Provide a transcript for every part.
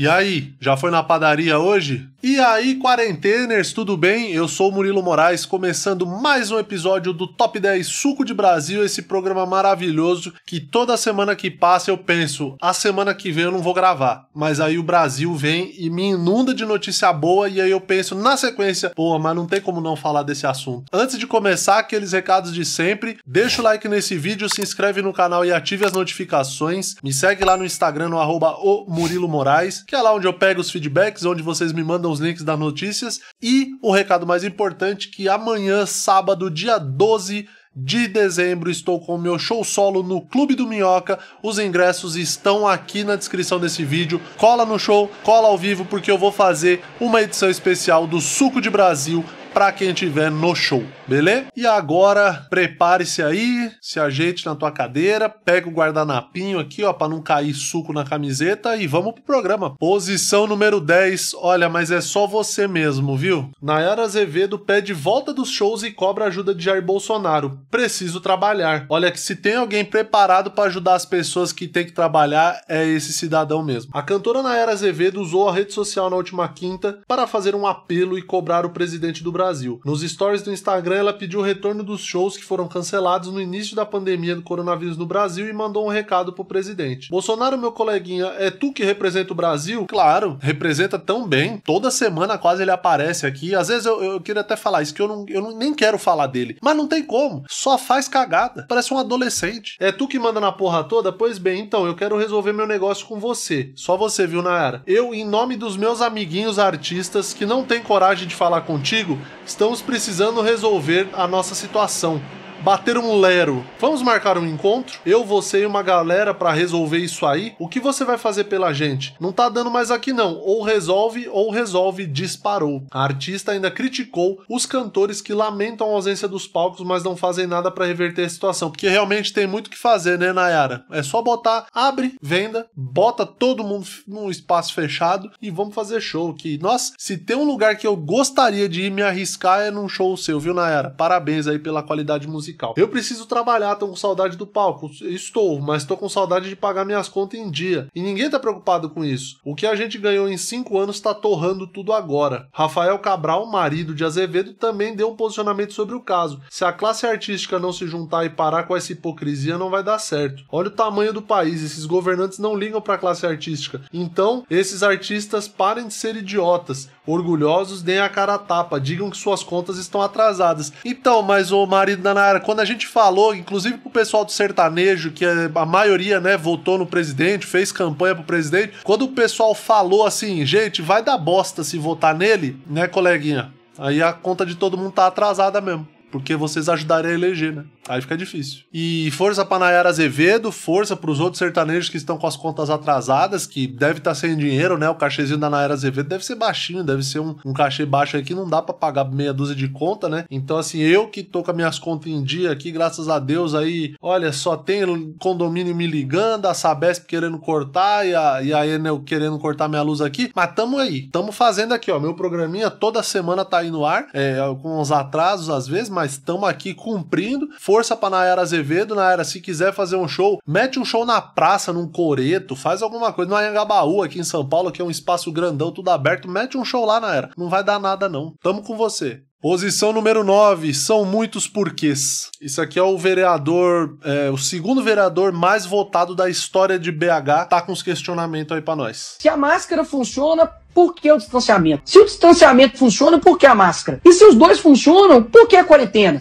E aí, já foi na padaria hoje? E aí, quarenteners, tudo bem? Eu sou Murilo Moraes, começando mais um episódio do Top 10 Suco de Brasil, esse programa maravilhoso que toda semana que passa eu penso, a semana que vem eu não vou gravar. Mas aí o Brasil vem e me inunda de notícia boa e aí eu penso na sequência, pô, mas não tem como não falar desse assunto. Antes de começar, aqueles recados de sempre, deixa o like nesse vídeo, se inscreve no canal e ative as notificações, me segue lá no Instagram no arroba o Murilo Moraes que é lá onde eu pego os feedbacks, onde vocês me mandam os links das notícias. E o recado mais importante: que amanhã, sábado, dia 12 de dezembro, estou com o meu show solo no Clube do Minhoca. Os ingressos estão aqui na descrição desse vídeo. Cola no show, cola ao vivo, porque eu vou fazer uma edição especial do Suco de Brasil para quem estiver no show, beleza? E agora, prepare-se aí, se ajeite na tua cadeira, pega o guardanapinho aqui, ó, para não cair suco na camiseta e vamos pro programa. Posição número 10. Olha, mas é só você mesmo, viu? Nayara Azevedo pede volta dos shows e cobra ajuda de Jair Bolsonaro. Preciso trabalhar. Olha que se tem alguém preparado para ajudar as pessoas que tem que trabalhar é esse cidadão mesmo. A cantora Nayara Azevedo usou a rede social na última quinta para fazer um apelo e cobrar o presidente do Brasil Brasil. Nos stories do Instagram, ela pediu o retorno dos shows que foram cancelados no início da pandemia do coronavírus no Brasil e mandou um recado pro presidente. Bolsonaro, meu coleguinha, é tu que representa o Brasil? Claro, representa tão bem. Toda semana quase ele aparece aqui. Às vezes eu, eu queria até falar isso, que eu, não, eu não, nem quero falar dele. Mas não tem como. Só faz cagada. Parece um adolescente. É tu que manda na porra toda? Pois bem, então, eu quero resolver meu negócio com você. Só você, viu, Nayara? Eu, em nome dos meus amiguinhos artistas que não tem coragem de falar contigo, Estamos precisando resolver a nossa situação bater um lero. Vamos marcar um encontro? Eu, você e uma galera para resolver isso aí? O que você vai fazer pela gente? Não tá dando mais aqui não. Ou resolve, ou resolve, disparou. A artista ainda criticou os cantores que lamentam a ausência dos palcos, mas não fazem nada para reverter a situação. Porque realmente tem muito o que fazer, né, Nayara? É só botar, abre, venda, bota todo mundo num espaço fechado e vamos fazer show. Que, nossa, se tem um lugar que eu gostaria de ir me arriscar é num show seu, viu, Nayara? Parabéns aí pela qualidade musical musical. Eu preciso trabalhar, tô com saudade do palco. Estou, mas tô com saudade de pagar minhas contas em dia. E ninguém tá preocupado com isso. O que a gente ganhou em cinco anos tá torrando tudo agora. Rafael Cabral, marido de Azevedo, também deu um posicionamento sobre o caso. Se a classe artística não se juntar e parar com essa hipocrisia, não vai dar certo. Olha o tamanho do país, esses governantes não ligam para a classe artística. Então, esses artistas parem de ser idiotas, orgulhosos, deem a cara a tapa, digam que suas contas estão atrasadas. Então, mas o marido da Nayara quando a gente falou, inclusive pro pessoal do sertanejo, que é, a maioria, né, votou no presidente, fez campanha pro presidente, quando o pessoal falou assim, gente, vai dar bosta se votar nele, né, coleguinha? Aí a conta de todo mundo tá atrasada mesmo, porque vocês ajudaram a eleger, né? Aí fica difícil. E força pra Nayara Azevedo, força pros outros sertanejos que estão com as contas atrasadas, que deve estar tá sem dinheiro, né? O cachêzinho da Nayara Azevedo deve ser baixinho, deve ser um, um cachê baixo aqui, não dá para pagar meia dúzia de conta, né? Então, assim, eu que tô com as minhas contas em dia aqui, graças a Deus, aí, olha, só tem condomínio me ligando, a Sabesp querendo cortar e a, e a Enel querendo cortar minha luz aqui, mas tamo aí, tamo fazendo aqui, ó, meu programinha toda semana tá aí no ar, é, com uns atrasos às vezes, mas tamo aqui cumprindo força pra Nayara Azevedo. Nayara, se quiser fazer um show, mete um show na praça, num coreto, faz alguma coisa. No Anhangabaú, aqui em São Paulo, que é um espaço grandão, tudo aberto, mete um show lá, Nayara. Não vai dar nada, não. Tamo com você. Posição número 9, são muitos porquês. Isso aqui é o vereador, é, o segundo vereador mais votado da história de BH. Tá com os questionamentos aí pra nós. Se a máscara funciona, por que o distanciamento? Se o distanciamento funciona, por que a máscara? E se os dois funcionam, por que a quarentena?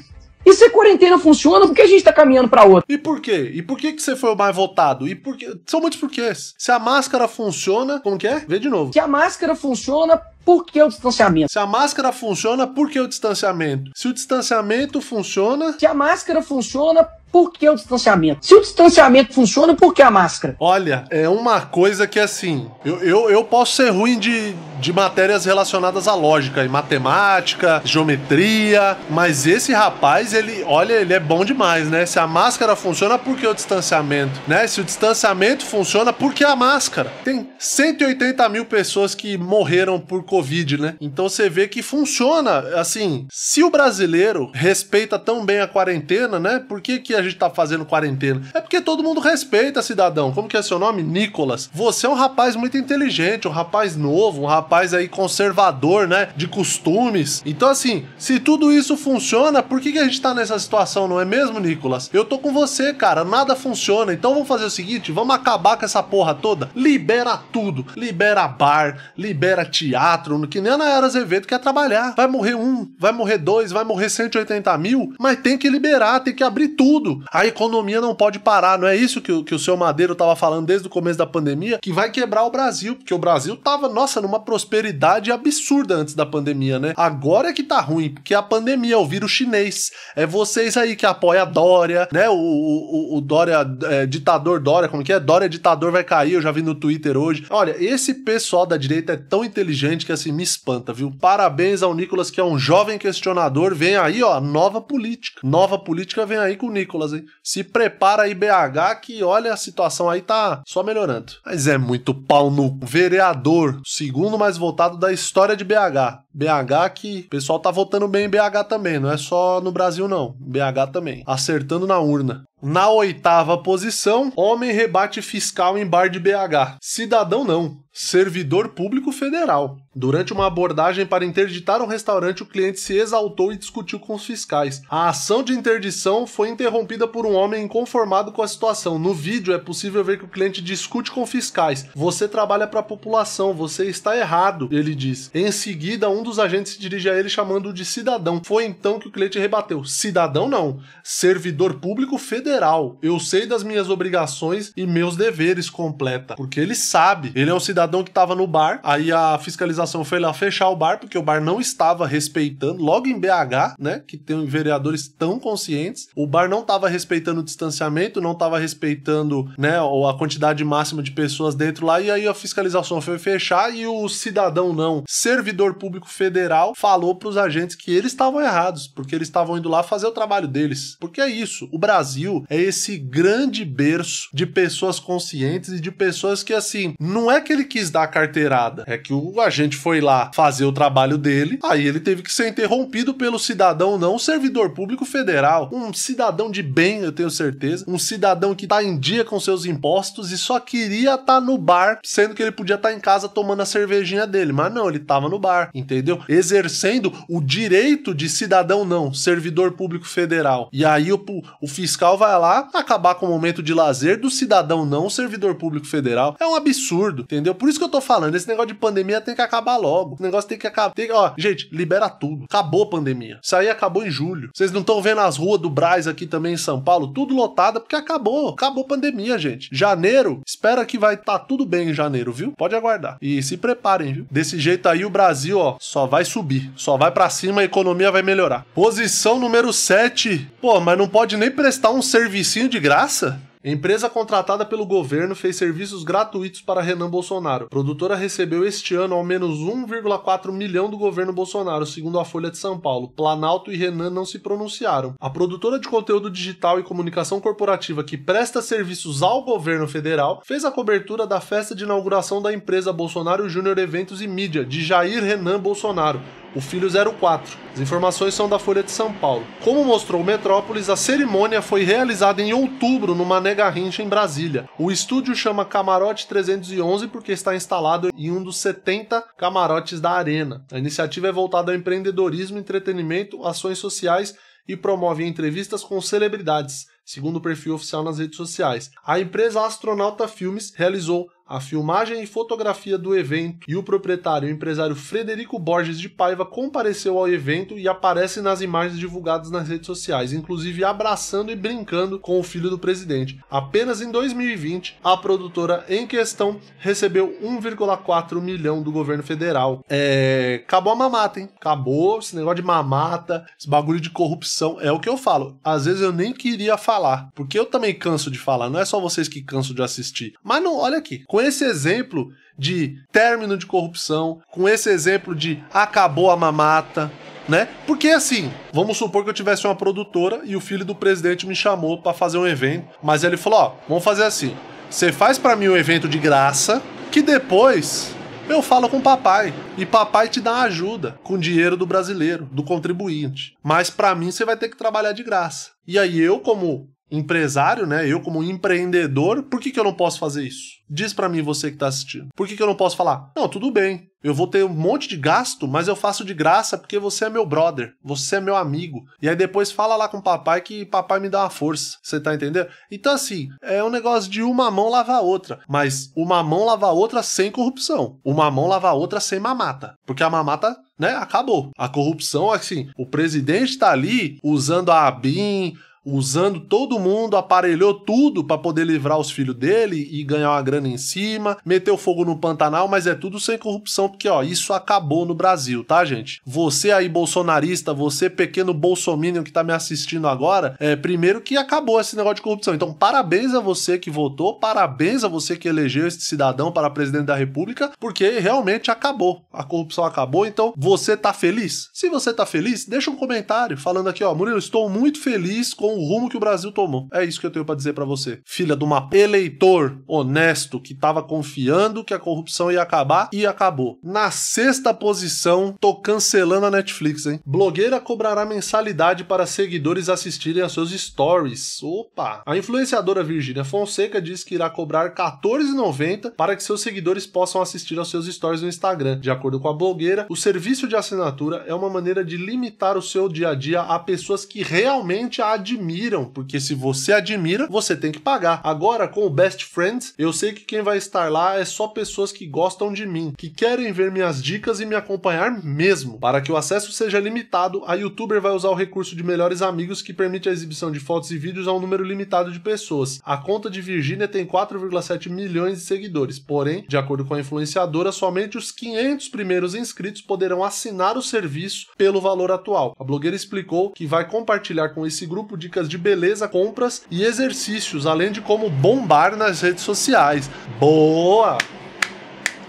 E se a quarentena funciona, por que a gente tá caminhando para outra? E por quê? E por que que você foi o mais votado? E por quê? São muitos porquês. Se a máscara funciona, como que é? Vê de novo. Se a máscara funciona, por que o distanciamento? Se a máscara funciona, por que o distanciamento? Se o distanciamento funciona. Se a máscara funciona, por que o distanciamento? Se o distanciamento funciona, por que a máscara? Olha, é uma coisa que assim, eu, eu, eu posso ser ruim de, de matérias relacionadas à lógica, e matemática, geometria, mas esse rapaz, ele, olha, ele é bom demais, né? Se a máscara funciona, por que o distanciamento? Né? Se o distanciamento funciona, por que a máscara? Tem 180 mil pessoas que morreram por Covid, né? Então você vê que funciona, assim, se o brasileiro respeita tão bem a quarentena, né? Por que, que a gente tá fazendo quarentena? É porque todo mundo respeita, cidadão. Como que é seu nome? Nicolas. Você é um rapaz muito inteligente, um rapaz novo, um rapaz rapaz aí conservador, né? De costumes. Então, assim, se tudo isso funciona, por que, que a gente tá nessa situação, não é mesmo, Nicolas? Eu tô com você, cara. Nada funciona. Então vamos fazer o seguinte: vamos acabar com essa porra toda. Libera tudo. Libera bar, libera teatro. Que nem a Nayara Azevedo quer trabalhar. Vai morrer um, vai morrer dois, vai morrer 180 mil, mas tem que liberar, tem que abrir tudo. A economia não pode parar. Não é isso que, o, que o seu Madeiro tava falando desde o começo da pandemia, que vai quebrar o Brasil, porque o Brasil tava, nossa, numa prosperidade absurda antes da pandemia, né? Agora é que tá ruim, porque a pandemia é o vírus chinês. É vocês aí que apoiam a Dória, né? O, o, o Dória, é, ditador Dória, como que é? Dória ditador vai cair, eu já vi no Twitter hoje. Olha, esse pessoal da direita é tão inteligente que assim me espanta, viu? Parabéns ao Nicolas, que é um jovem questionador. Vem aí, ó, nova política. Nova política vem aí com o Nicolas, hein? Se prepara aí, BH, que olha, a situação aí tá só melhorando. Mas é muito pau no vereador, segundo mais mais voltado da história de BH. BH que o pessoal tá votando bem em BH também, não é só no Brasil não, BH também, acertando na urna. Na oitava posição, homem rebate fiscal em bar de BH. Cidadão não, servidor público federal. Durante uma abordagem para interditar um restaurante, o cliente se exaltou e discutiu com os fiscais. A ação de interdição foi interrompida por um homem inconformado com a situação. No vídeo é possível ver que o cliente discute com fiscais. Você trabalha para a população, você está errado, ele diz. Em seguida, um dos agentes se dirige a ele chamando-o de cidadão. Foi então que o cliente rebateu: Cidadão não, servidor público federal federal. Eu sei das minhas obrigações e meus deveres completa, porque ele sabe. Ele é um cidadão que estava no bar, aí a fiscalização foi lá fechar o bar porque o bar não estava respeitando. Logo em BH, né, que tem vereadores tão conscientes, o bar não estava respeitando o distanciamento, não estava respeitando, né, ou a quantidade máxima de pessoas dentro lá e aí a fiscalização foi fechar e o cidadão não, servidor público federal, falou para os agentes que eles estavam errados, porque eles estavam indo lá fazer o trabalho deles. Porque é isso, o Brasil é esse grande berço de pessoas conscientes e de pessoas que, assim, não é que ele quis dar carteirada, é que o agente foi lá fazer o trabalho dele, aí ele teve que ser interrompido pelo cidadão, não um servidor público federal, um cidadão de bem, eu tenho certeza, um cidadão que tá em dia com seus impostos e só queria estar tá no bar, sendo que ele podia estar tá em casa tomando a cervejinha dele, mas não, ele tava no bar, entendeu? Exercendo o direito de cidadão não, servidor público federal. E aí o, o fiscal vai vai lá acabar com o momento de lazer do cidadão não servidor público federal. É um absurdo, entendeu? Por isso que eu tô falando, esse negócio de pandemia tem que acabar logo. O negócio tem que acabar. Tem... Ó, gente, libera tudo. Acabou a pandemia. Isso aí acabou em julho. Vocês não estão vendo as ruas do Braz aqui também em São Paulo, tudo lotada, porque acabou. Acabou a pandemia, gente. Janeiro, espera que vai estar tá tudo bem em janeiro, viu? Pode aguardar. E se preparem, viu? Desse jeito aí o Brasil, ó, só vai subir. Só vai para cima, a economia vai melhorar. Posição número 7. Pô, mas não pode nem prestar um serviço servicinho de graça? Empresa contratada pelo governo fez serviços gratuitos para Renan Bolsonaro. A produtora recebeu este ano ao menos 1,4 milhão do governo Bolsonaro, segundo a Folha de São Paulo. Planalto e Renan não se pronunciaram. A produtora de conteúdo digital e comunicação corporativa que presta serviços ao governo federal fez a cobertura da festa de inauguração da empresa Bolsonaro Júnior Eventos e Mídia, de Jair Renan Bolsonaro, o filho 04. As informações são da Folha de São Paulo. Como mostrou o Metrópolis, a cerimônia foi realizada em outubro numa nega rincha em Brasília. O estúdio chama Camarote 311 porque está instalado em um dos 70 camarotes da arena. A iniciativa é voltada ao empreendedorismo, entretenimento, ações sociais e promove entrevistas com celebridades, segundo o perfil oficial nas redes sociais. A empresa Astronauta Filmes realizou a filmagem e fotografia do evento e o proprietário o empresário Frederico Borges de Paiva compareceu ao evento e aparece nas imagens divulgadas nas redes sociais, inclusive abraçando e brincando com o filho do presidente. Apenas em 2020, a produtora em questão recebeu 1,4 milhão do governo federal. É... Acabou a mamata, hein? Acabou esse negócio de mamata, esse bagulho de corrupção. É o que eu falo. Às vezes eu nem queria falar, porque eu também canso de falar. Não é só vocês que canso de assistir. Mas não, olha aqui. Com com esse exemplo de término de corrupção, com esse exemplo de acabou a mamata, né? Porque assim, vamos supor que eu tivesse uma produtora e o filho do presidente me chamou para fazer um evento, mas ele falou: "Ó, vamos fazer assim. Você faz para mim um evento de graça, que depois eu falo com papai e papai te dá ajuda com dinheiro do brasileiro, do contribuinte. Mas para mim você vai ter que trabalhar de graça. E aí eu, como empresário, né? Eu como empreendedor, por que, que eu não posso fazer isso? Diz para mim você que tá assistindo. Por que, que eu não posso falar? Não, tudo bem. Eu vou ter um monte de gasto, mas eu faço de graça porque você é meu brother, você é meu amigo. E aí depois fala lá com o papai que papai me dá uma força. Você tá entendendo? Então assim, é um negócio de uma mão lavar a outra, mas uma mão lavar a outra sem corrupção. Uma mão lavar a outra sem mamata, porque a mamata né, acabou. A corrupção, assim, o presidente tá ali usando a BIM, usando todo mundo, aparelhou tudo para poder livrar os filhos dele e ganhar uma grana em cima, meteu fogo no Pantanal, mas é tudo sem corrupção, porque ó, isso acabou no Brasil, tá, gente? Você aí bolsonarista, você pequeno bolsominion que tá me assistindo agora, é primeiro que acabou esse negócio de corrupção. Então, parabéns a você que votou, parabéns a você que elegeu este cidadão para presidente da República, porque realmente acabou. A corrupção acabou, então você tá feliz? Se você tá feliz, deixa um comentário falando aqui, ó, Murilo, estou muito feliz com com o rumo que o Brasil tomou. É isso que eu tenho para dizer para você. Filha de uma eleitor honesto que estava confiando que a corrupção ia acabar e acabou. Na sexta posição, tô cancelando a Netflix, hein? Blogueira cobrará mensalidade para seguidores assistirem aos seus stories. Opa! A influenciadora Virgínia Fonseca diz que irá cobrar 14,90 para que seus seguidores possam assistir aos seus stories no Instagram. De acordo com a blogueira, o serviço de assinatura é uma maneira de limitar o seu dia a dia a pessoas que realmente a admiram admiram, porque se você admira, você tem que pagar. Agora, com o Best Friends, eu sei que quem vai estar lá é só pessoas que gostam de mim, que querem ver minhas dicas e me acompanhar mesmo. Para que o acesso seja limitado, a youtuber vai usar o recurso de melhores amigos que permite a exibição de fotos e vídeos a um número limitado de pessoas. A conta de Virginia tem 4,7 milhões de seguidores, porém, de acordo com a influenciadora, somente os 500 primeiros inscritos poderão assinar o serviço pelo valor atual. A blogueira explicou que vai compartilhar com esse grupo de dicas de beleza, compras e exercícios, além de como bombar nas redes sociais. Boa!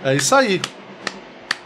É isso aí.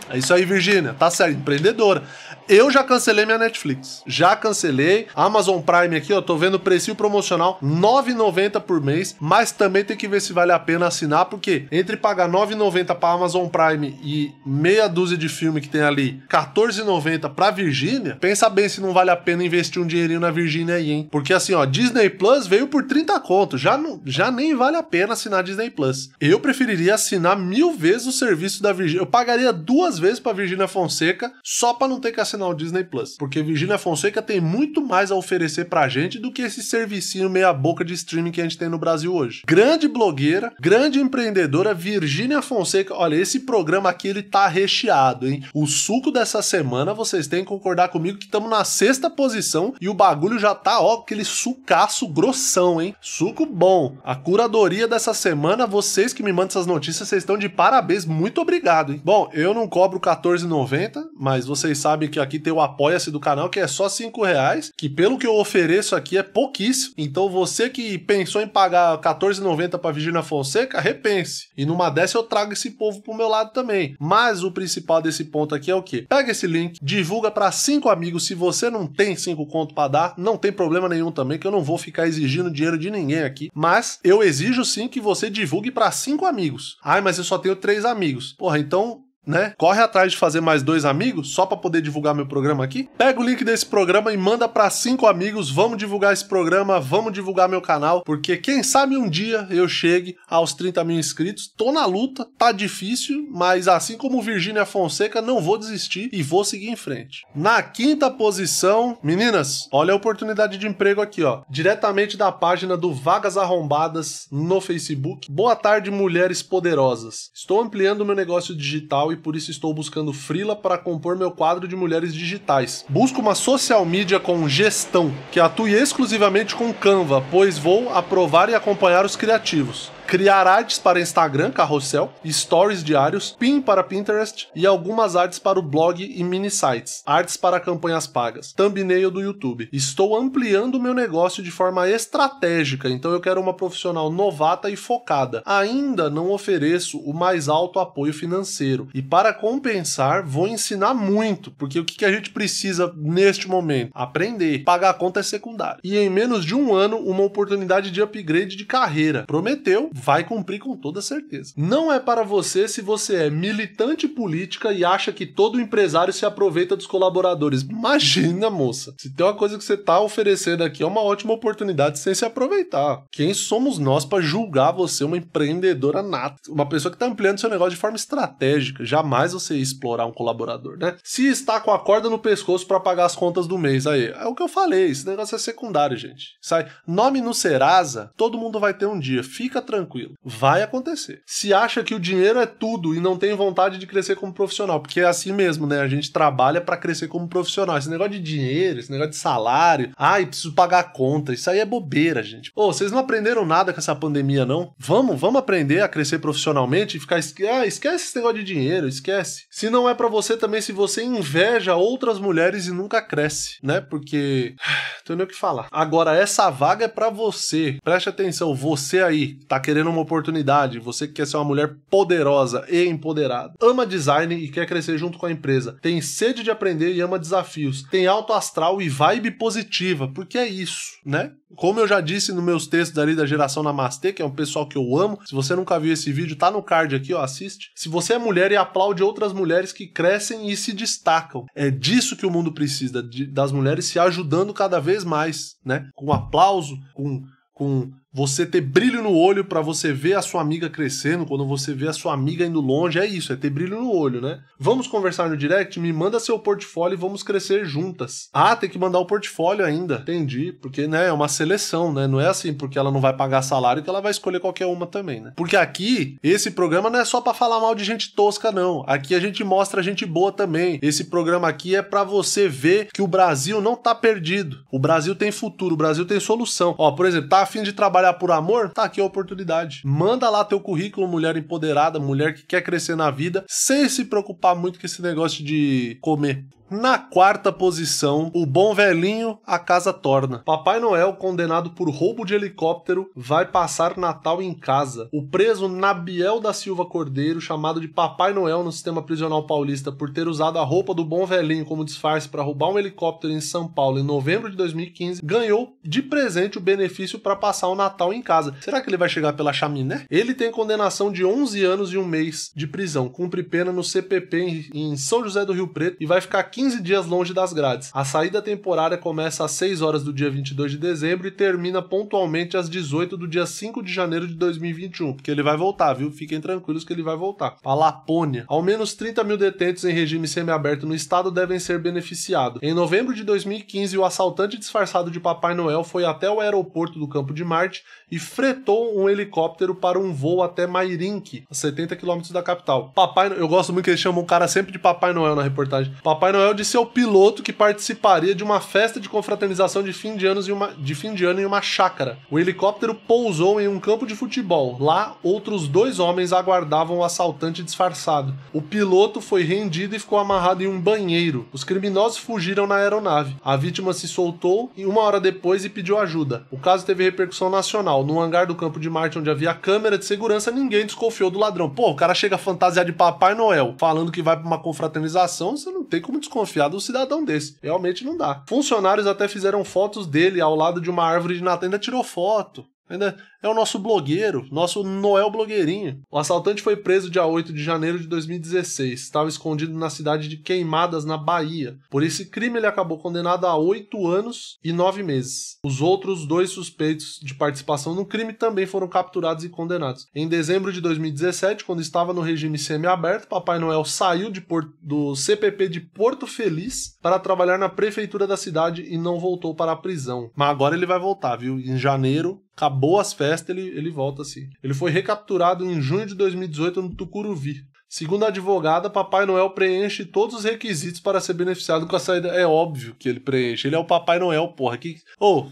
É isso aí, Virgínia. Tá certo, empreendedora. Eu já cancelei minha Netflix. Já cancelei. Amazon Prime aqui, ó, tô vendo o preço promocional 9,90 por mês, mas também tem que ver se vale a pena assinar, porque entre pagar 9,90 para Amazon Prime e meia dúzia de filme que tem ali, 14,90 para Virgínia, pensa bem se não vale a pena investir um dinheirinho na Virgínia aí, hein? Porque assim, ó, Disney Plus veio por 30 conto, já não, já nem vale a pena assinar Disney Plus. Eu preferiria assinar mil vezes o serviço da Virgínia. Eu pagaria duas vezes para Virgínia Fonseca só para não ter que assinar assinar o Disney Plus, porque Virgínia Fonseca tem muito mais a oferecer pra gente do que esse servicinho meia-boca de streaming que a gente tem no Brasil hoje. Grande blogueira, grande empreendedora, Virgínia Fonseca. Olha, esse programa aqui ele tá recheado, hein? O suco dessa semana vocês têm que concordar comigo que estamos na sexta posição e o bagulho já tá, ó, aquele sucaço grossão, hein? Suco bom. A curadoria dessa semana, vocês que me mandam essas notícias, vocês estão de parabéns. Muito obrigado, hein? Bom, eu não cobro 14,90, mas vocês sabem que aqui tem o apoia-se do canal, que é só 5 reais, que pelo que eu ofereço aqui é pouquíssimo. Então você que pensou em pagar 14,90 para Virgínia Fonseca, repense. E numa dessa eu trago esse povo pro meu lado também. Mas o principal desse ponto aqui é o que? Pega esse link, divulga para cinco amigos. Se você não tem cinco conto para dar, não tem problema nenhum também, que eu não vou ficar exigindo dinheiro de ninguém aqui. Mas eu exijo sim que você divulgue para cinco amigos. Ai, mas eu só tenho três amigos. Porra, então né? Corre atrás de fazer mais dois amigos só para poder divulgar meu programa aqui. Pega o link desse programa e manda para cinco amigos. Vamos divulgar esse programa, vamos divulgar meu canal, porque quem sabe um dia eu chegue aos 30 mil inscritos. Tô na luta, tá difícil, mas assim como Virgínia Fonseca, não vou desistir e vou seguir em frente. Na quinta posição, meninas, olha a oportunidade de emprego aqui, ó, diretamente da página do Vagas Arrombadas no Facebook. Boa tarde, mulheres poderosas. Estou ampliando meu negócio digital e por isso estou buscando frila para compor meu quadro de mulheres digitais. Busco uma social media com gestão que atue exclusivamente com Canva, pois vou aprovar e acompanhar os criativos criar artes para Instagram, carrossel, stories diários, pin para Pinterest e algumas artes para o blog e mini sites, artes para campanhas pagas, thumbnail do YouTube. Estou ampliando o meu negócio de forma estratégica, então eu quero uma profissional novata e focada. Ainda não ofereço o mais alto apoio financeiro e para compensar vou ensinar muito, porque o que a gente precisa neste momento? Aprender. Pagar a conta é secundário. E em menos de um ano, uma oportunidade de upgrade de carreira. Prometeu, vai cumprir com toda certeza. Não é para você se você é militante política e acha que todo empresário se aproveita dos colaboradores. Imagina, moça. Se tem uma coisa que você tá oferecendo aqui, é uma ótima oportunidade sem se aproveitar. Quem somos nós para julgar você uma empreendedora nata? Uma pessoa que tá ampliando seu negócio de forma estratégica. Jamais você explorar um colaborador, né? Se está com a corda no pescoço para pagar as contas do mês, aí. É o que eu falei, esse negócio é secundário, gente. Sai. Nome no Serasa, todo mundo vai ter um dia. Fica tranquilo tranquilo. Vai acontecer. Se acha que o dinheiro é tudo e não tem vontade de crescer como profissional, porque é assim mesmo, né? A gente trabalha para crescer como profissional. Esse negócio de dinheiro, esse negócio de salário, ai, preciso pagar a conta, isso aí é bobeira, gente. Ô, oh, vocês não aprenderam nada com essa pandemia, não? Vamos, vamos aprender a crescer profissionalmente e ficar. Ah, esquece esse negócio de dinheiro, esquece. Se não é para você também, se você inveja outras mulheres e nunca cresce, né? Porque. Tô nem o que falar. Agora, essa vaga é para você. Preste atenção, você aí, tá querendo querendo uma oportunidade, você que quer ser uma mulher poderosa e empoderada, ama design e quer crescer junto com a empresa, tem sede de aprender e ama desafios, tem alto astral e vibe positiva, porque é isso, né? Como eu já disse nos meus textos ali da geração Namastê, que é um pessoal que eu amo, se você nunca viu esse vídeo, tá no card aqui, ó, assiste. Se você é mulher e aplaude outras mulheres que crescem e se destacam, é disso que o mundo precisa, de, das mulheres se ajudando cada vez mais, né? Com aplauso, com, com você ter brilho no olho para você ver a sua amiga crescendo, quando você vê a sua amiga indo longe, é isso, é ter brilho no olho, né? Vamos conversar no direct, me manda seu portfólio e vamos crescer juntas. Ah, tem que mandar o portfólio ainda. Entendi, porque né, é uma seleção, né? Não é assim porque ela não vai pagar salário que ela vai escolher qualquer uma também, né? Porque aqui esse programa não é só para falar mal de gente tosca não. Aqui a gente mostra gente boa também. Esse programa aqui é para você ver que o Brasil não tá perdido. O Brasil tem futuro, o Brasil tem solução. Ó, por exemplo, tá afim de trabalhar trabalhar por amor? Tá aqui a oportunidade. Manda lá teu currículo, mulher empoderada, mulher que quer crescer na vida, sem se preocupar muito com esse negócio de comer. Na quarta posição, o bom velhinho a casa torna. Papai Noel, condenado por roubo de helicóptero, vai passar Natal em casa. O preso Nabiel da Silva Cordeiro, chamado de Papai Noel no sistema prisional paulista por ter usado a roupa do bom velhinho como disfarce para roubar um helicóptero em São Paulo em novembro de 2015, ganhou de presente o benefício para passar o Natal em casa. Será que ele vai chegar pela chaminé? Ele tem condenação de 11 anos e um mês de prisão, cumpre pena no CPP em São José do Rio Preto e vai ficar 15 dias longe das grades. A saída temporária começa às 6 horas do dia 22 de dezembro e termina pontualmente às 18 do dia 5 de janeiro de 2021, porque ele vai voltar, viu? Fiquem tranquilos que ele vai voltar. A Lapônia. Ao menos 30 mil detentos em regime semiaberto no estado devem ser beneficiados. Em novembro de 2015, o assaltante disfarçado de Papai Noel foi até o aeroporto do Campo de Marte e fretou um helicóptero para um voo até Mairinque, a 70 quilômetros da capital. Papai, eu gosto muito que eles chamam o cara sempre de Papai Noel na reportagem. Papai Noel Manuel disse ao piloto que participaria de uma festa de confraternização de fim de, anos em uma, de fim de ano em uma chácara. O helicóptero pousou em um campo de futebol. Lá, outros dois homens aguardavam o assaltante disfarçado. O piloto foi rendido e ficou amarrado em um banheiro. Os criminosos fugiram na aeronave. A vítima se soltou e uma hora depois e pediu ajuda. O caso teve repercussão nacional. No hangar do campo de Marte, onde havia câmera de segurança, ninguém desconfiou do ladrão. Pô, o cara chega fantasiado de Papai Noel, falando que vai para uma confraternização, você não tem como desconfiar desconfiar de um cidadão desse. Realmente não dá. Funcionários até fizeram fotos dele ao lado de uma árvore de Natal, ainda tirou foto. Ainda é o nosso blogueiro, nosso Noel Blogueirinho. O assaltante foi preso dia 8 de janeiro de 2016. Estava escondido na cidade de Queimadas, na Bahia. Por esse crime, ele acabou condenado a 8 anos e 9 meses. Os outros dois suspeitos de participação no crime também foram capturados e condenados. Em dezembro de 2017, quando estava no regime semiaberto, Papai Noel saiu Porto, do CPP de Porto Feliz para trabalhar na prefeitura da cidade e não voltou para a prisão. Mas agora ele vai voltar, viu? Em janeiro, acabou as férias floresta, ele, ele volta assim. Ele foi recapturado em junho de 2018 no Tucuruvi. Segundo a advogada, Papai Noel preenche todos os requisitos para ser beneficiado com a saída. É óbvio que ele preenche. Ele é o Papai Noel, porra. Que... oh,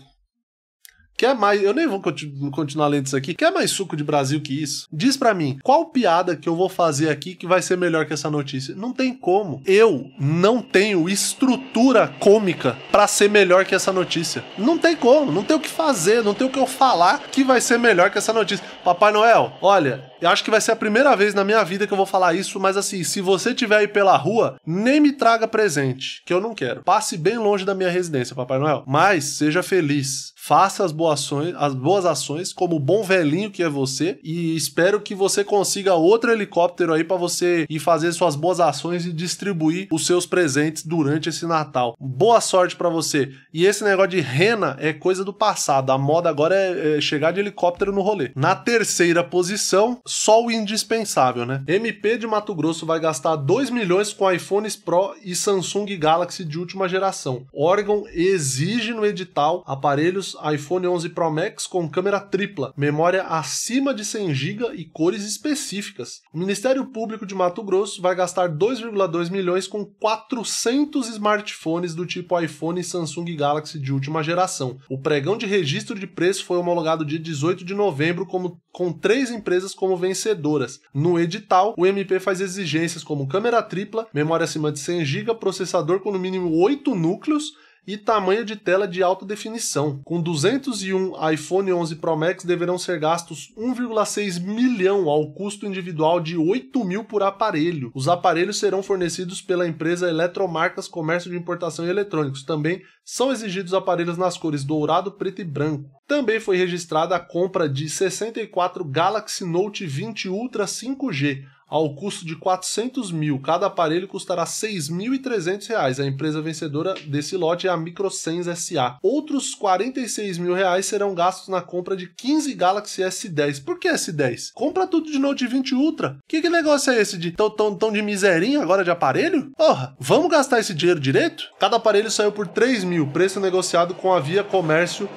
Quer mais? Eu nem vou continu continuar lendo isso aqui. Quer mais suco de Brasil que isso? Diz para mim, qual piada que eu vou fazer aqui que vai ser melhor que essa notícia? Não tem como. Eu não tenho estrutura cômica para ser melhor que essa notícia. Não tem como. Não tem o que fazer. Não tem o que eu falar que vai ser melhor que essa notícia. Papai Noel, olha, eu acho que vai ser a primeira vez na minha vida que eu vou falar isso, mas assim, se você tiver aí pela rua, nem me traga presente, que eu não quero. Passe bem longe da minha residência, Papai Noel. Mas seja feliz. Faça as boas ações, as boas ações como bom velhinho que é você e espero que você consiga outro helicóptero aí para você ir fazer suas boas ações e distribuir os seus presentes durante esse Natal. Boa sorte para você. E esse negócio de rena é coisa do passado. A moda agora é, é chegar de helicóptero no rolê. Na terceira posição, só o indispensável, né? MP de Mato Grosso vai gastar 2 milhões com iPhones Pro e Samsung Galaxy de última geração. Oregon exige no edital aparelhos iPhone 11 Pro Max com câmera tripla, memória acima de 100 GB e cores específicas. O Ministério Público de Mato Grosso vai gastar 2,2 milhões com 400 smartphones do tipo iPhone e Samsung Galaxy de última geração. O pregão de registro de preço foi homologado dia 18 de novembro como, com três empresas como vencedoras. No edital, o MP faz exigências como câmera tripla, memória acima de 100 GB, processador com no mínimo 8 núcleos e tamanho de tela de alta definição. Com 201 iPhone 11 Pro Max deverão ser gastos 1,6 milhão ao custo individual de 8 mil por aparelho. Os aparelhos serão fornecidos pela empresa Eletromarcas Comércio de Importação e Eletrônicos. Também são exigidos aparelhos nas cores dourado, preto e branco. Também foi registrada a compra de 64 Galaxy Note 20 Ultra 5G, ao custo de 400 mil. Cada aparelho custará 6.300 reais. A empresa vencedora desse lote é a Microsens SA. Outros 46 mil reais serão gastos na compra de 15 Galaxy S10. Por que S10? Compra tudo de Note 20 Ultra. Que, que negócio é esse de tão, tão, tão de miserinha agora de aparelho? Porra, vamos gastar esse dinheiro direito? Cada aparelho saiu por 3 mil, preço negociado com a Via Comércio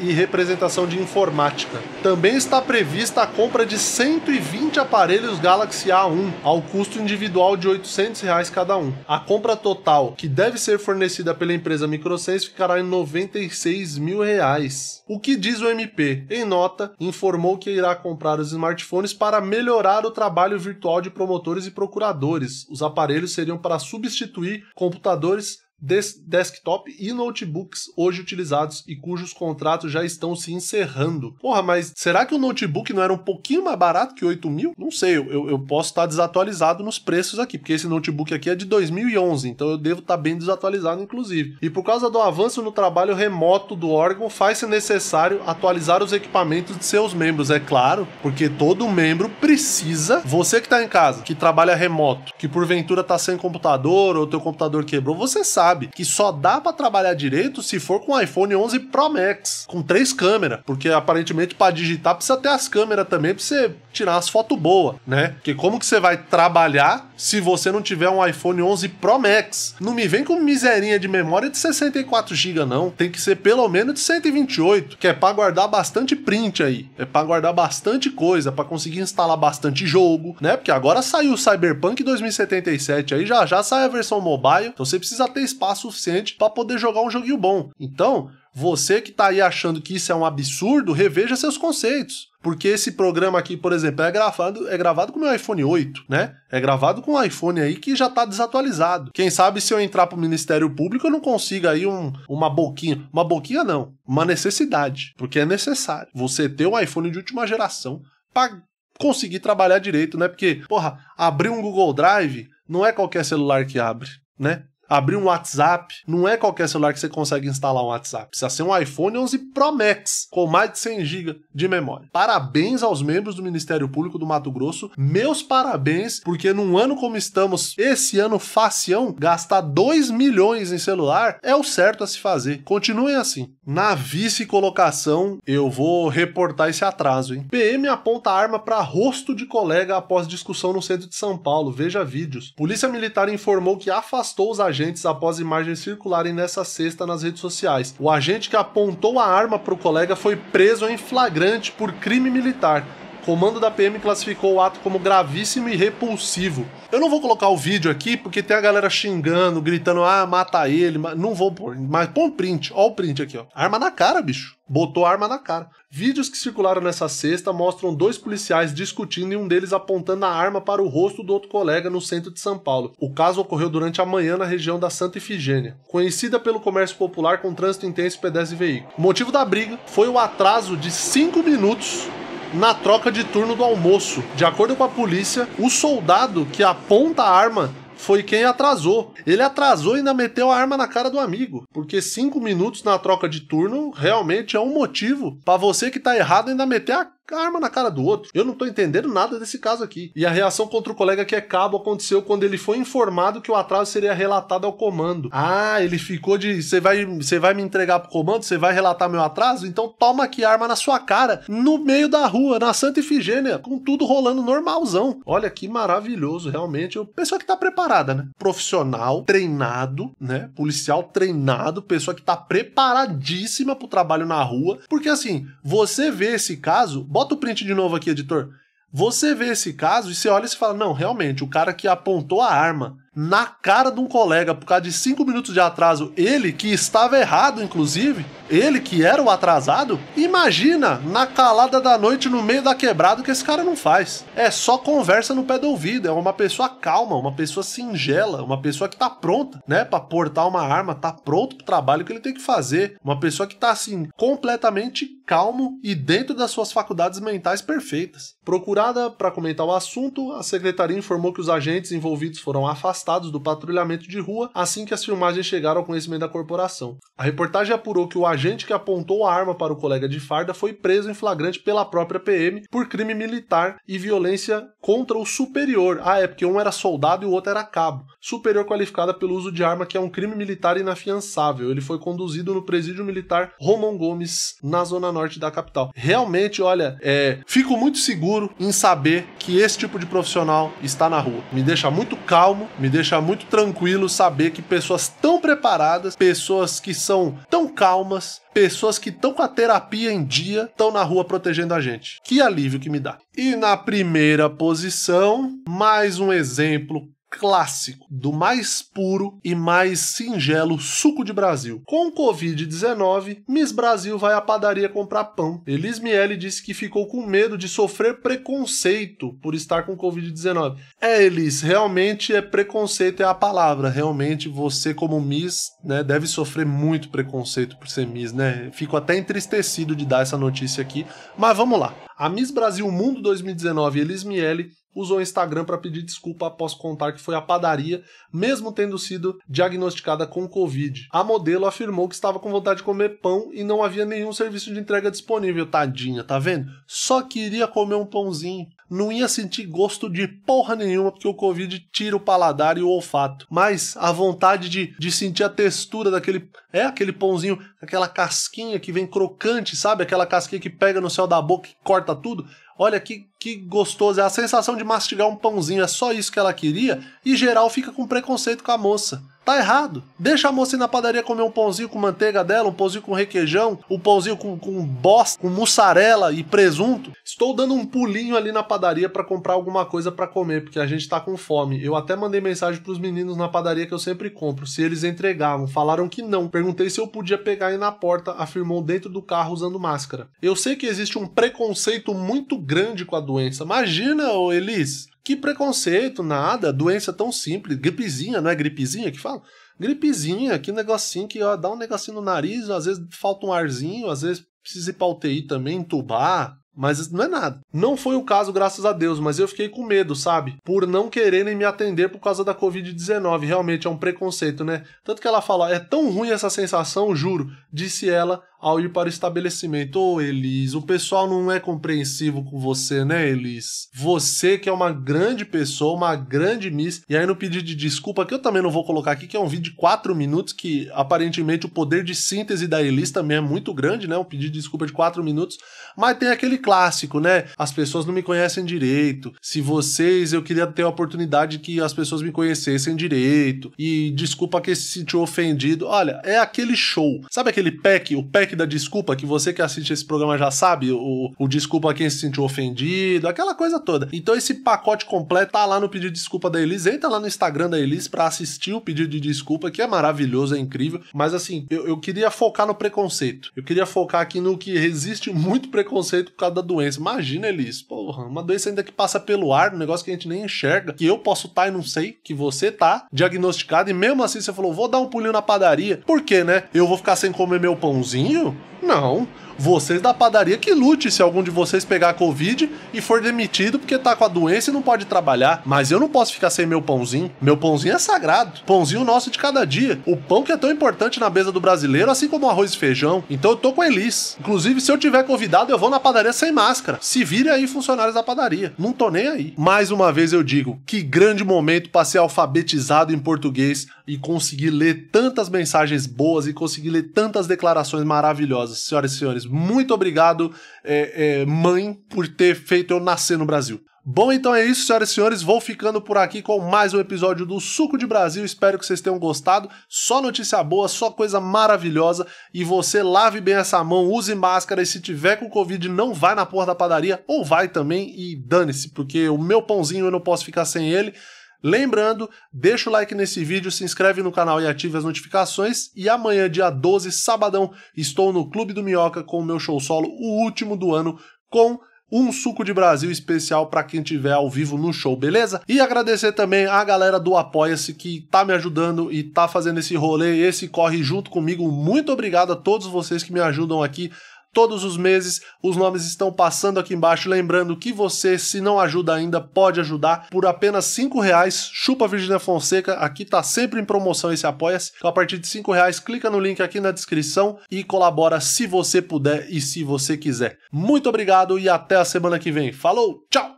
e representação de informática. Também está prevista a compra de 120 aparelhos Galaxy A1 ao custo individual de R$ 800 reais cada um. A compra total, que deve ser fornecida pela empresa Microsense, ficará em R$ 96 mil. Reais. O que diz o MP? Em nota, informou que irá comprar os smartphones para melhorar o trabalho virtual de promotores e procuradores. Os aparelhos seriam para substituir computadores des desktop e notebooks hoje utilizados e cujos contratos já estão se encerrando. Porra, mas será que o notebook não era um pouquinho mais barato que 8 mil? Não sei, eu, eu posso estar tá desatualizado nos preços aqui, porque esse notebook aqui é de 2011, então eu devo estar tá bem desatualizado, inclusive. E por causa do avanço no trabalho remoto do órgão, faz-se necessário atualizar os equipamentos de seus membros, é claro, porque todo membro precisa. Você que está em casa, que trabalha remoto, que porventura está sem computador ou teu computador quebrou, você sabe sabe que só dá para trabalhar direito se for com iPhone 11 Pro Max, com três câmeras, porque aparentemente para digitar precisa ter as câmeras também para você tirar as fotos boas, né? Porque como que você vai trabalhar se você não tiver um iPhone 11 Pro Max? Não me vem com miserinha de memória de 64 GB não, tem que ser pelo menos de 128, que é para guardar bastante print aí, é para guardar bastante coisa, para conseguir instalar bastante jogo, né? Porque agora saiu o Cyberpunk 2077 aí, já já sai a versão mobile, então você precisa ter espaço suficiente para poder jogar um joguinho bom. Então, você que está aí achando que isso é um absurdo, reveja seus conceitos. Porque esse programa aqui, por exemplo, é gravado, é gravado com meu iPhone 8, né? É gravado com um iPhone aí que já tá desatualizado. Quem sabe se eu entrar pro Ministério Público eu não consiga aí um, uma boquinha. Uma boquinha não, uma necessidade. Porque é necessário você ter um iPhone de última geração para conseguir trabalhar direito, né? Porque, porra, abrir um Google Drive não é qualquer celular que abre, né? abrir um WhatsApp. Não é qualquer celular que você consegue instalar um WhatsApp. Precisa ser um iPhone 11 Pro Max, com mais de 100 GB de memória. Parabéns aos membros do Ministério Público do Mato Grosso. Meus parabéns, porque num ano como estamos, esse ano facião, gastar 2 milhões em celular é o certo a se fazer. Continuem assim. Na vice-colocação, eu vou reportar esse atraso, hein? PM aponta arma para rosto de colega após discussão no centro de São Paulo. Veja vídeos. Polícia Militar informou que afastou os agentes agentes após imagens circularem nessa sexta nas redes sociais. O agente que apontou a arma para o colega foi preso em flagrante por crime militar comando da PM classificou o ato como gravíssimo e repulsivo. Eu não vou colocar o vídeo aqui porque tem a galera xingando, gritando: ah, mata ele. Não vou pôr, mas põe print. Ó, o print aqui, ó. Arma na cara, bicho. Botou arma na cara. Vídeos que circularam nessa sexta mostram dois policiais discutindo e um deles apontando a arma para o rosto do outro colega no centro de São Paulo. O caso ocorreu durante a manhã na região da Santa Ifigênia, conhecida pelo comércio popular com trânsito intenso, pedestre e veículo. O motivo da briga foi o atraso de 5 minutos na troca de turno do almoço. De acordo com a polícia, o soldado que aponta a arma foi quem atrasou. Ele atrasou e ainda meteu a arma na cara do amigo. Porque cinco minutos na troca de turno realmente é um motivo para você que tá errado ainda meter a arma na cara do outro. Eu não tô entendendo nada desse caso aqui. E a reação contra o colega que é cabo aconteceu quando ele foi informado que o atraso seria relatado ao comando. Ah, ele ficou de. Você vai, vai me entregar pro comando? Você vai relatar meu atraso? Então toma aqui arma na sua cara, no meio da rua, na Santa Ifigênia, com tudo rolando normalzão. Olha que maravilhoso, realmente. pessoa que tá preparada, né? Profissional, treinado, né? Policial treinado, pessoa que tá preparadíssima pro trabalho na rua. Porque assim, você vê esse caso, Bota o print de novo aqui, editor. Você vê esse caso e você olha e você fala: não, realmente, o cara que apontou a arma na cara de um colega por causa de cinco minutos de atraso, ele que estava errado, inclusive, ele que era o atrasado, imagina na calada da noite no meio da quebrada que esse cara não faz. É só conversa no pé do ouvido, é uma pessoa calma, uma pessoa singela, uma pessoa que tá pronta, né, para portar uma arma, tá pronto pro trabalho que ele tem que fazer, uma pessoa que tá assim completamente calmo e dentro das suas faculdades mentais perfeitas. Procurada para comentar o assunto, a secretaria informou que os agentes envolvidos foram afastados do patrulhamento de rua assim que as filmagens chegaram ao conhecimento da corporação. A reportagem apurou que o agente que apontou a arma para o colega de farda foi preso em flagrante pela própria PM por crime militar e violência contra o superior. Ah, é porque um era soldado e o outro era cabo. Superior qualificada pelo uso de arma que é um crime militar inafiançável. Ele foi conduzido no presídio militar Romão Gomes, na zona norte norte da capital. Realmente, olha, é, fico muito seguro em saber que esse tipo de profissional está na rua. Me deixa muito calmo, me deixa muito tranquilo saber que pessoas tão preparadas, pessoas que são tão calmas, pessoas que estão com a terapia em dia estão na rua protegendo a gente. Que alívio que me dá. E na primeira posição, mais um exemplo clássico, do mais puro e mais singelo suco de Brasil. Com o Covid-19, Miss Brasil vai à padaria comprar pão. Elis Miele disse que ficou com medo de sofrer preconceito por estar com Covid-19. É, Elis, realmente é preconceito é a palavra. Realmente você, como Miss, né, deve sofrer muito preconceito por ser Miss, né? Fico até entristecido de dar essa notícia aqui, mas vamos lá. A Miss Brasil Mundo 2019, Elis Miele, usou o Instagram para pedir desculpa após contar que foi à padaria, mesmo tendo sido diagnosticada com Covid. A modelo afirmou que estava com vontade de comer pão e não havia nenhum serviço de entrega disponível, tadinha, tá vendo? Só queria comer um pãozinho. Não ia sentir gosto de porra nenhuma, porque o Covid tira o paladar e o olfato. Mas a vontade de, de sentir a textura daquele. É aquele pãozinho, aquela casquinha que vem crocante, sabe? Aquela casquinha que pega no céu da boca e corta tudo Olha que, que gostoso, é a sensação de mastigar um pãozinho, é só isso que ela queria, e geral fica com preconceito com a moça. Tá errado. Deixa a moça ir na padaria comer um pãozinho com manteiga dela, um pãozinho com requeijão, um pãozinho com, com bosta, com mussarela e presunto. Estou dando um pulinho ali na padaria para comprar alguma coisa para comer, porque a gente tá com fome. Eu até mandei mensagem pros meninos na padaria que eu sempre compro, se eles entregavam. Falaram que não. Perguntei se eu podia pegar aí na porta, afirmou dentro do carro usando máscara. Eu sei que existe um preconceito muito grande com a doença. Imagina, ô Elis, que preconceito, nada, doença tão simples, gripezinha, não é gripezinha que fala? Gripezinha, que negocinho que ó, dá um negocinho no nariz, às vezes falta um arzinho, às vezes precisa ir pra UTI também, entubar, mas não é nada. Não foi o caso, graças a Deus, mas eu fiquei com medo, sabe? Por não quererem me atender por causa da Covid-19. Realmente é um preconceito, né? Tanto que ela fala, é tão ruim essa sensação, juro, disse ela ao ir para o estabelecimento. Ô, oh, Elis, o pessoal não é compreensivo com você, né, Elis? Você que é uma grande pessoa, uma grande miss, e aí no pedido de desculpa, que eu também não vou colocar aqui, que é um vídeo de 4 minutos, que aparentemente o poder de síntese da Elis também é muito grande, né? Um pedido de desculpa de 4 minutos, mas tem aquele clássico, né? As pessoas não me conhecem direito. Se vocês, eu queria ter a oportunidade que as pessoas me conhecessem direito. E desculpa que se sentiu ofendido. Olha, é aquele show. Sabe aquele pack, o pack da desculpa, que você que assiste esse programa já sabe, o, o desculpa a quem se sentiu ofendido, aquela coisa toda. Então esse pacote completo tá lá no pedido de desculpa da Elis, entra lá no Instagram da Elis para assistir o pedido de desculpa, que é maravilhoso, é incrível. Mas assim, eu, eu queria focar no preconceito. Eu queria focar aqui no que existe muito preconceito por causa da doença. Imagina, Elis, porra, uma doença ainda que passa pelo ar, um negócio que a gente nem enxerga, que eu posso estar tá e não sei, que você tá diagnosticado, e mesmo assim você falou, vou dar um pulinho na padaria. Por quê, né? Eu vou ficar sem comer meu pãozinho? Não vocês da padaria que lute se algum de vocês pegar Covid e for demitido porque tá com a doença e não pode trabalhar. Mas eu não posso ficar sem meu pãozinho. Meu pãozinho é sagrado. Pãozinho nosso de cada dia. O pão que é tão importante na mesa do brasileiro, assim como arroz e feijão. Então eu tô com a Elis. Inclusive, se eu tiver convidado, eu vou na padaria sem máscara. Se virem aí, funcionários da padaria. Não tô nem aí. Mais uma vez eu digo, que grande momento para ser alfabetizado em português e conseguir ler tantas mensagens boas e conseguir ler tantas declarações maravilhosas. Senhoras e senhores, muito obrigado, é, é, mãe, por ter feito eu nascer no Brasil. Bom, então é isso, senhoras e senhores. Vou ficando por aqui com mais um episódio do Suco de Brasil. Espero que vocês tenham gostado. Só notícia boa, só coisa maravilhosa. E você lave bem essa mão, use máscara. E se tiver com Covid, não vai na porra da padaria, ou vai também e dane-se, porque o meu pãozinho eu não posso ficar sem ele. Lembrando, deixa o like nesse vídeo, se inscreve no canal e ative as notificações. E amanhã, dia 12, sabadão, estou no Clube do Minhoca com o meu show solo, o último do ano, com um suco de Brasil especial para quem estiver ao vivo no show, beleza? E agradecer também a galera do Apoia-se que tá me ajudando e tá fazendo esse rolê, esse corre junto comigo. Muito obrigado a todos vocês que me ajudam aqui todos os meses. Os nomes estão passando aqui embaixo. Lembrando que você, se não ajuda ainda, pode ajudar por apenas cinco reais. Chupa Virgínia Fonseca, aqui tá sempre em promoção esse Apoia-se. Então, a partir de cinco reais, clica no link aqui na descrição e colabora se você puder e se você quiser. Muito obrigado e até a semana que vem. Falou, tchau!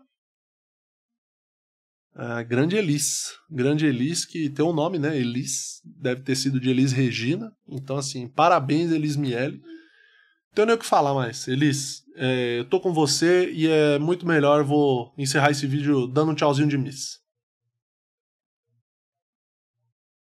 Ah, grande Elis. Grande Elis, que tem um nome, né? Elis. Deve ter sido de Elis Regina. Então, assim, parabéns, Elis Miele. Então nem o que falar mais. Elis, é, eu tô com você e é muito melhor eu vou encerrar esse vídeo dando um tchauzinho de miss.